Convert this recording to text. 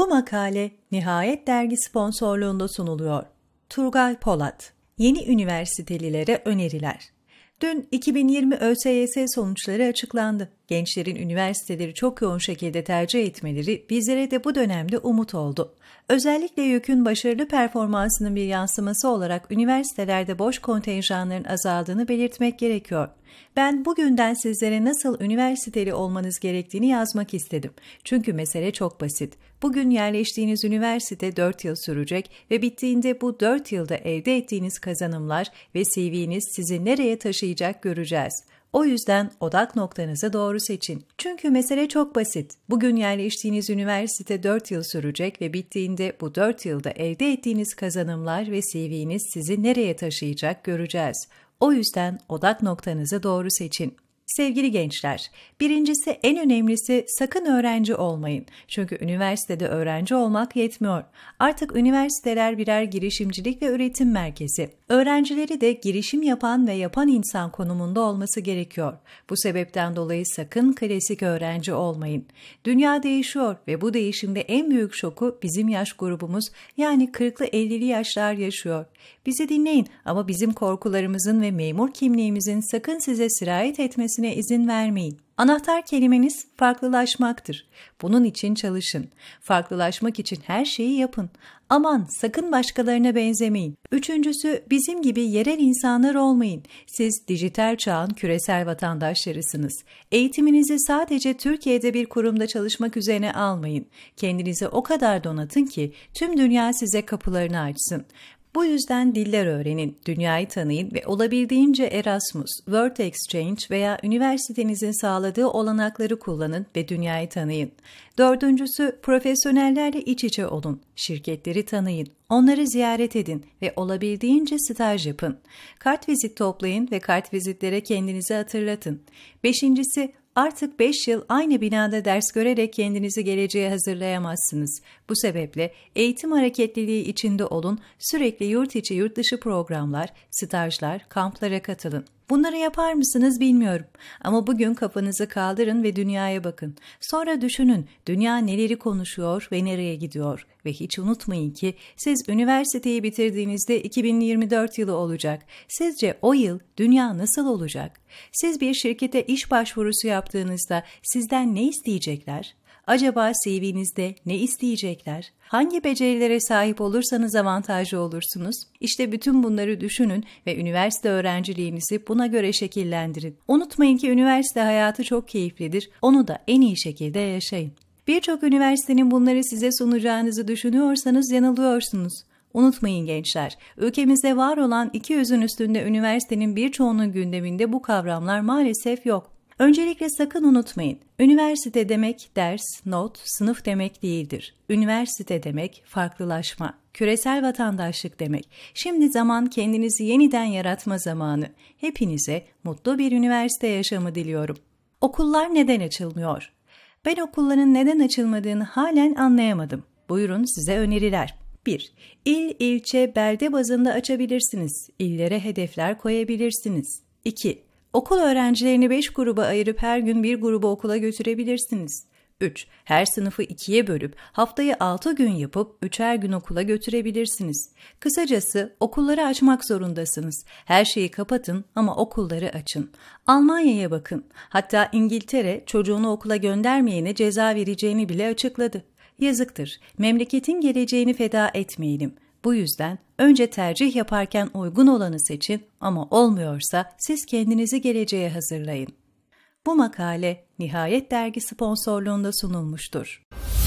Bu makale Nihayet Dergi sponsorluğunda sunuluyor. Turgay Polat Yeni Üniversitelilere Öneriler Dün 2020 ÖSYS sonuçları açıklandı. Gençlerin üniversiteleri çok yoğun şekilde tercih etmeleri bizlere de bu dönemde umut oldu. Özellikle YÖK'ün başarılı performansının bir yansıması olarak üniversitelerde boş kontenjanların azaldığını belirtmek gerekiyor. Ben bugünden sizlere nasıl üniversiteli olmanız gerektiğini yazmak istedim. Çünkü mesele çok basit. Bugün yerleştiğiniz üniversite 4 yıl sürecek ve bittiğinde bu 4 yılda elde ettiğiniz kazanımlar ve CV'niz sizi nereye taşıyacak başlayacak göreceğiz. O yüzden odak noktanızı doğru seçin. Çünkü mesele çok basit. Bugün yerleştiğiniz üniversite 4 yıl sürecek ve bittiğinde bu 4 yılda elde ettiğiniz kazanımlar ve CV'niz sizi nereye taşıyacak göreceğiz. O yüzden odak noktanızı doğru seçin. Sevgili gençler, birincisi en önemlisi sakın öğrenci olmayın. Çünkü üniversitede öğrenci olmak yetmiyor. Artık üniversiteler birer girişimcilik ve üretim merkezi. Öğrencileri de girişim yapan ve yapan insan konumunda olması gerekiyor. Bu sebepten dolayı sakın klasik öğrenci olmayın. Dünya değişiyor ve bu değişimde en büyük şoku bizim yaş grubumuz yani 40'lı 50'li yaşlar yaşıyor. Bizi dinleyin ama bizim korkularımızın ve memur kimliğimizin sakın size sirayet etmesi geçmesine izin vermeyin. Anahtar kelimeniz farklılaşmaktır. Bunun için çalışın. Farklılaşmak için her şeyi yapın. Aman sakın başkalarına benzemeyin. Üçüncüsü bizim gibi yerel insanlar olmayın. Siz dijital çağın küresel vatandaşlarısınız. Eğitiminizi sadece Türkiye'de bir kurumda çalışmak üzerine almayın. Kendinizi o kadar donatın ki tüm dünya size kapılarını açsın. Bu yüzden diller öğrenin, dünyayı tanıyın ve olabildiğince Erasmus, World Exchange veya üniversitenizin sağladığı olanakları kullanın ve dünyayı tanıyın. Dördüncüsü, profesyonellerle iç içe olun, şirketleri tanıyın, onları ziyaret edin ve olabildiğince staj yapın. Kartvizit toplayın ve kartvizitlere kendinizi hatırlatın. Beşincisi, Artık 5 yıl aynı binada ders görerek kendinizi geleceğe hazırlayamazsınız. Bu sebeple eğitim hareketliliği içinde olun, sürekli yurt içi yurt dışı programlar, stajlar, kamplara katılın. Bunları yapar mısınız bilmiyorum ama bugün kafanızı kaldırın ve dünyaya bakın. Sonra düşünün dünya neleri konuşuyor ve nereye gidiyor ve hiç unutmayın ki siz üniversiteyi bitirdiğinizde 2024 yılı olacak. Sizce o yıl dünya nasıl olacak? Siz bir şirkete iş başvurusu yaptığınızda sizden ne isteyecekler? Acaba CV'nizde ne isteyecekler? Hangi becerilere sahip olursanız avantajlı olursunuz? İşte bütün bunları düşünün ve üniversite öğrenciliğinizi buna göre şekillendirin. Unutmayın ki üniversite hayatı çok keyiflidir. Onu da en iyi şekilde yaşayın. Birçok üniversitenin bunları size sunacağınızı düşünüyorsanız yanılıyorsunuz. Unutmayın gençler, ülkemizde var olan iki yüzün üstünde üniversitenin birçoğunun gündeminde bu kavramlar maalesef yok. Öncelikle sakın unutmayın, üniversite demek ders, not, sınıf demek değildir. Üniversite demek farklılaşma, küresel vatandaşlık demek. Şimdi zaman kendinizi yeniden yaratma zamanı. Hepinize mutlu bir üniversite yaşamı diliyorum. Okullar neden açılmıyor? Ben okulların neden açılmadığını halen anlayamadım. Buyurun size öneriler. 1. İl, ilçe, belde bazında açabilirsiniz. İllere hedefler koyabilirsiniz. 2. Okul öğrencilerini 5 gruba ayırıp her gün bir gruba okula götürebilirsiniz. 3. Her sınıfı ikiye bölüp haftayı 6 gün yapıp 3'er gün okula götürebilirsiniz. Kısacası okulları açmak zorundasınız. Her şeyi kapatın ama okulları açın. Almanya'ya bakın. Hatta İngiltere çocuğunu okula göndermeyene ceza vereceğini bile açıkladı. Yazıktır. Memleketin geleceğini feda etmeyelim. Bu yüzden Önce tercih yaparken uygun olanı seçin ama olmuyorsa siz kendinizi geleceğe hazırlayın. Bu makale Nihayet Dergi sponsorluğunda sunulmuştur.